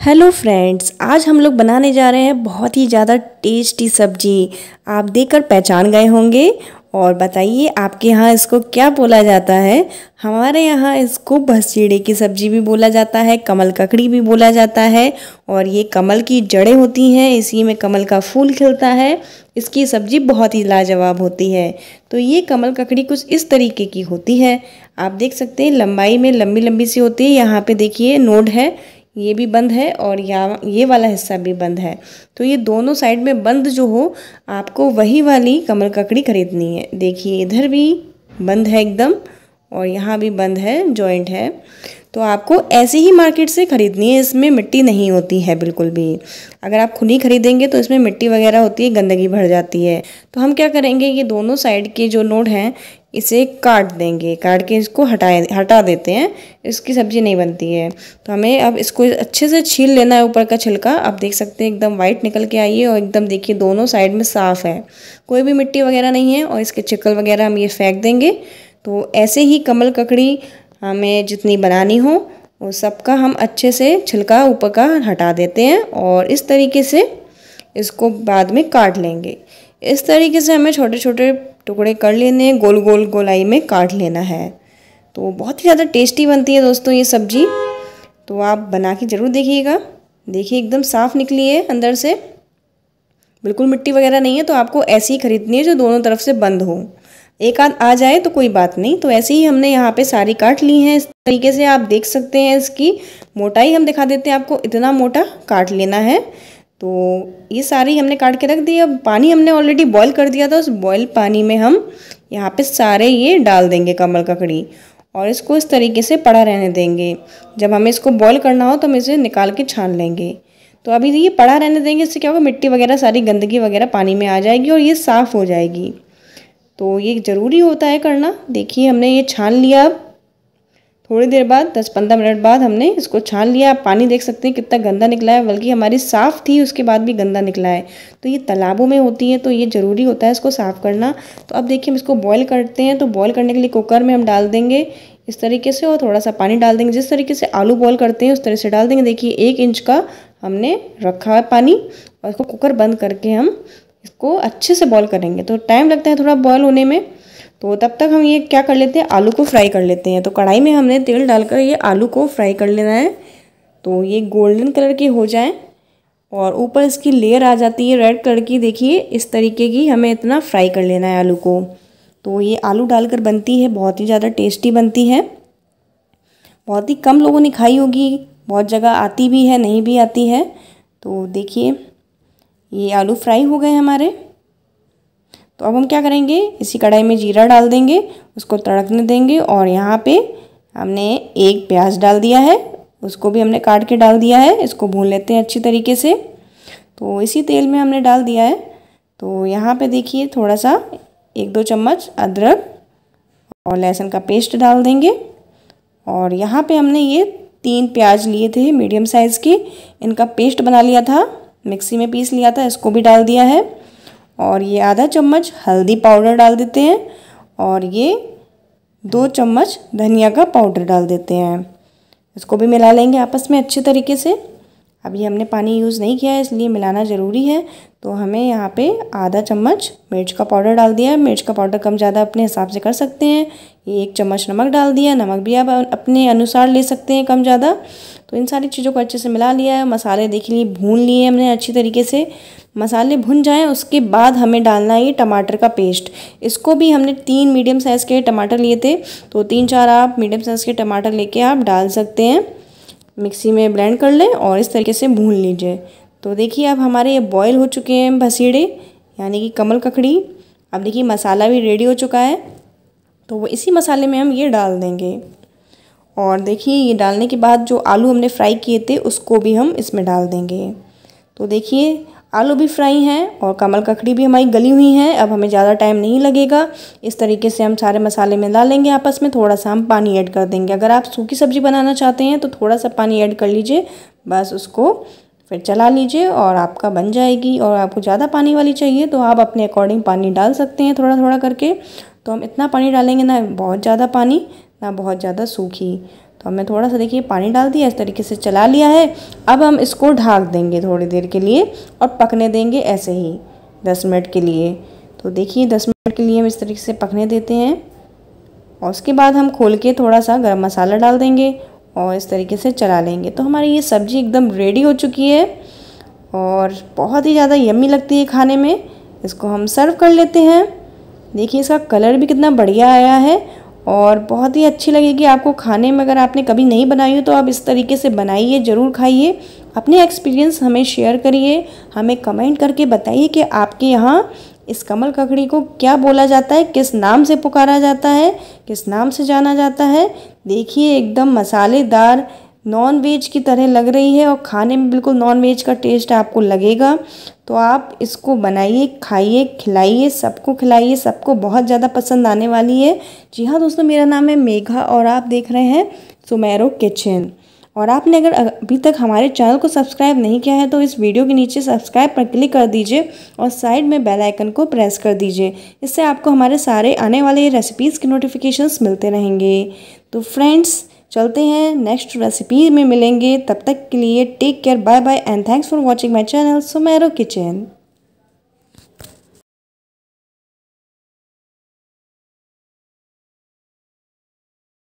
hello friends आज हम लोग बनाने जा रहे हैं बहुत ही ज़्यादा टेस्टी सब्जी आप देखकर पहचान गए होंगे और बताइए आपके यहाँ इसको क्या बोला जाता है हमारे यहाँ इसको भसीड़े की सब्जी भी बोला जाता है कमल ककड़ी भी बोला जाता है और ये कमल की जड़ें होती हैं इसी में कमल का फूल खिलता है इसकी सब्जी बहुत ही लाजवाब होती है तो ये कमल ककड़ी कुछ इस तरीके की होती है आप देख सकते हैं लंबाई में लंबी लंबी सी होती है यहाँ पे देखिए नोड है ये भी बंद है और या ये वाला हिस्सा भी बंद है तो ये दोनों साइड में बंद जो हो आपको वही वाली कमर ककड़ी खरीदनी है देखिए इधर भी बंद है एकदम और यहाँ भी बंद है जॉइंट है तो आपको ऐसे ही मार्केट से ख़रीदनी है इसमें मिट्टी नहीं होती है बिल्कुल भी अगर आप खुली खरीदेंगे तो इसमें मिट्टी वगैरह होती है गंदगी भर जाती है तो हम क्या करेंगे ये दोनों साइड के जो नोट हैं इसे काट देंगे काट के इसको हटाए हटा देते हैं इसकी सब्ज़ी नहीं बनती है तो हमें अब इसको अच्छे से छील लेना है ऊपर का छिलका आप देख सकते हैं एकदम वाइट निकल के आई है और एकदम देखिए दोनों साइड में साफ़ है कोई भी मिट्टी वगैरह नहीं है और इसके छिकल वगैरह हम ये फेंक देंगे तो ऐसे ही कमल ककड़ी हमें जितनी बनानी हो उस सबका हम अच्छे से छिलका ऊपर का हटा देते हैं और इस तरीके से इसको बाद में काट लेंगे इस तरीके से हमें छोटे छोटे टुकड़े कर लेने हैं गोल गोल गोलाई में काट लेना है तो बहुत ही ज़्यादा टेस्टी बनती है दोस्तों ये सब्जी तो आप बना के ज़रूर देखिएगा देखिए एकदम साफ़ निकली है अंदर से बिल्कुल मिट्टी वगैरह नहीं है तो आपको ऐसी ही खरीदनी है जो दोनों तरफ से बंद हो एक आध आ जाए तो कोई बात नहीं तो ऐसे ही हमने यहाँ पे सारी काट ली है इस तरीके से आप देख सकते हैं इसकी मोटाई हम दिखा देते हैं आपको इतना मोटा काट लेना है तो ये सारी हमने काट के रख दी अब पानी हमने ऑलरेडी बॉईल कर दिया था उस बॉयल पानी में हम यहाँ पे सारे ये डाल देंगे कमल ककड़ी और इसको इस तरीके से पड़ा रहने देंगे जब हमें इसको बॉईल करना हो तो हम इसे निकाल के छान लेंगे तो अभी ये पड़ा रहने देंगे इससे क्या होगा मिट्टी वगैरह सारी गंदगी वगैरह पानी में आ जाएगी और ये साफ़ हो जाएगी तो ये ज़रूरी होता है करना देखिए हमने ये छान लिया अब थोड़ी देर बाद 10-15 मिनट बाद हमने इसको छान लिया आप पानी देख सकते हैं कितना गंदा निकला है बल्कि हमारी साफ़ थी उसके बाद भी गंदा निकला है तो ये तालाबों में होती है तो ये ज़रूरी होता है इसको साफ़ करना तो अब देखिए हम इसको बॉयल करते हैं तो बॉयल करने के लिए कुकर में हम डाल देंगे इस तरीके से और थोड़ा सा पानी डाल देंगे जिस तरीके से आलू बॉयल करते हैं उस तरह से डाल देंगे देखिए एक इंच का हमने रखा है पानी और इसको कुकर बंद करके हम इसको अच्छे से बॉयल करेंगे तो टाइम लगता है थोड़ा बॉयल होने में तो तब तक हम ये क्या कर लेते हैं आलू को फ्राई कर लेते हैं तो कढ़ाई में हमने तेल डालकर ये आलू को फ्राई कर लेना है तो ये गोल्डन कलर के हो जाए और ऊपर इसकी लेयर आ जाती है रेड कलर की देखिए इस तरीके की हमें इतना फ्राई कर लेना है आलू को तो ये आलू डालकर बनती है बहुत ही ज़्यादा टेस्टी बनती है बहुत ही कम लोगों ने खाई होगी बहुत जगह आती भी है नहीं भी आती है तो देखिए ये आलू फ्राई हो गए हमारे तो अब हम क्या करेंगे इसी कढ़ाई में जीरा डाल देंगे उसको तड़कने देंगे और यहाँ पे हमने एक प्याज डाल दिया है उसको भी हमने काट के डाल दिया है इसको भून लेते हैं अच्छी तरीके से तो इसी तेल में हमने डाल दिया है तो यहाँ पे देखिए थोड़ा सा एक दो चम्मच अदरक और लहसुन का पेस्ट डाल देंगे और यहाँ पे हमने ये तीन प्याज लिए थे मीडियम साइज़ के इनका पेस्ट बना लिया था मिक्सी में पीस लिया था इसको भी डाल दिया है और ये आधा चम्मच हल्दी पाउडर डाल देते हैं और ये दो चम्मच धनिया का पाउडर डाल देते हैं इसको भी मिला लेंगे आपस में अच्छे तरीके से अभी हमने पानी यूज़ नहीं किया है इसलिए मिलाना ज़रूरी है तो हमें यहाँ पे आधा चम्मच मिर्च का पाउडर डाल दिया है मिर्च का पाउडर कम ज़्यादा अपने हिसाब से कर सकते हैं ये एक चम्मच नमक डाल दिया नमक भी आप अपने अनुसार ले सकते हैं कम ज़्यादा तो इन सारी चीज़ों को अच्छे से मिला लिया है मसाले देख लिए भून लिए हमने अच्छी तरीके से मसाले भुन जाएँ उसके बाद हमें डालना है ये टमाटर का पेस्ट इसको भी हमने तीन मीडियम साइज़ के टमाटर लिए थे तो तीन चार आप मीडियम साइज़ के टमाटर लेके आप डाल सकते हैं मिक्सी में ब्लेंड कर लें और इस तरीके से भून लीजिए तो देखिए अब हमारे ये बॉयल हो चुके हैं भसीड़े यानी कि कमल ककड़ी अब देखिए मसाला भी रेडी हो चुका है तो वो इसी मसाले में हम ये डाल देंगे और देखिए ये डालने के बाद जो आलू हमने फ्राई किए थे उसको भी हम इसमें डाल देंगे तो देखिए आलू भी फ्राई हैं और कमल ककड़ी भी हमारी गली हुई हैं अब हमें ज़्यादा टाइम नहीं लगेगा इस तरीके से हम सारे मसाले में लेंगे आपस में थोड़ा सा हम पानी ऐड कर देंगे अगर आप सूखी सब्ज़ी बनाना चाहते हैं तो थोड़ा सा पानी ऐड कर लीजिए बस उसको फिर चला लीजिए और आपका बन जाएगी और आपको ज़्यादा पानी वाली चाहिए तो आप अपने अकॉर्डिंग पानी डाल सकते हैं थोड़ा थोड़ा करके तो हम इतना पानी डालेंगे ना बहुत ज़्यादा पानी ना बहुत ज़्यादा सूखी तो हमने थोड़ा सा देखिए पानी डाल दिया इस तरीके से चला लिया है अब हम इसको ढाक देंगे थोड़ी देर के लिए और पकने देंगे ऐसे ही दस मिनट के लिए तो देखिए दस मिनट के लिए हम इस तरीके से पकने देते हैं और उसके बाद हम खोल के थोड़ा सा गर्म मसाला डाल देंगे और इस तरीके से चला लेंगे तो हमारी ये सब्ज़ी एकदम रेडी हो चुकी है और बहुत ही ज़्यादा यम्मी लगती है खाने में इसको हम सर्व कर लेते हैं देखिए इसका कलर भी कितना बढ़िया आया है और बहुत ही अच्छी लगेगी आपको खाने में अगर आपने कभी नहीं बनाई हो तो आप इस तरीके से बनाइए ज़रूर खाइए अपने एक्सपीरियंस हमें शेयर करिए हमें कमेंट करके बताइए कि आपके यहाँ इस कमल ककड़ी को क्या बोला जाता है किस नाम से पुकारा जाता है किस नाम से जाना जाता है देखिए एकदम मसालेदार नॉन वेज की तरह लग रही है और खाने में बिल्कुल नॉन वेज का टेस्ट आपको लगेगा तो आप इसको बनाइए खाइए खिलाइए सबको खिलाइए सबको बहुत ज़्यादा पसंद आने वाली है जी हाँ दोस्तों मेरा नाम है मेघा और आप देख रहे हैं सुमेरो किचन और आपने अगर अभी तक हमारे चैनल को सब्सक्राइब नहीं किया है तो इस वीडियो के नीचे सब्सक्राइब पर क्लिक कर दीजिए और साइड में बेल आइकन को प्रेस कर दीजिए इससे आपको हमारे सारे आने वाले रेसिपीज़ के नोटिफिकेशंस मिलते रहेंगे तो फ्रेंड्स चलते हैं नेक्स्ट रेसिपी में मिलेंगे तब तक के लिए take care bye bye and thanks for watching my channel सुमेरो किचन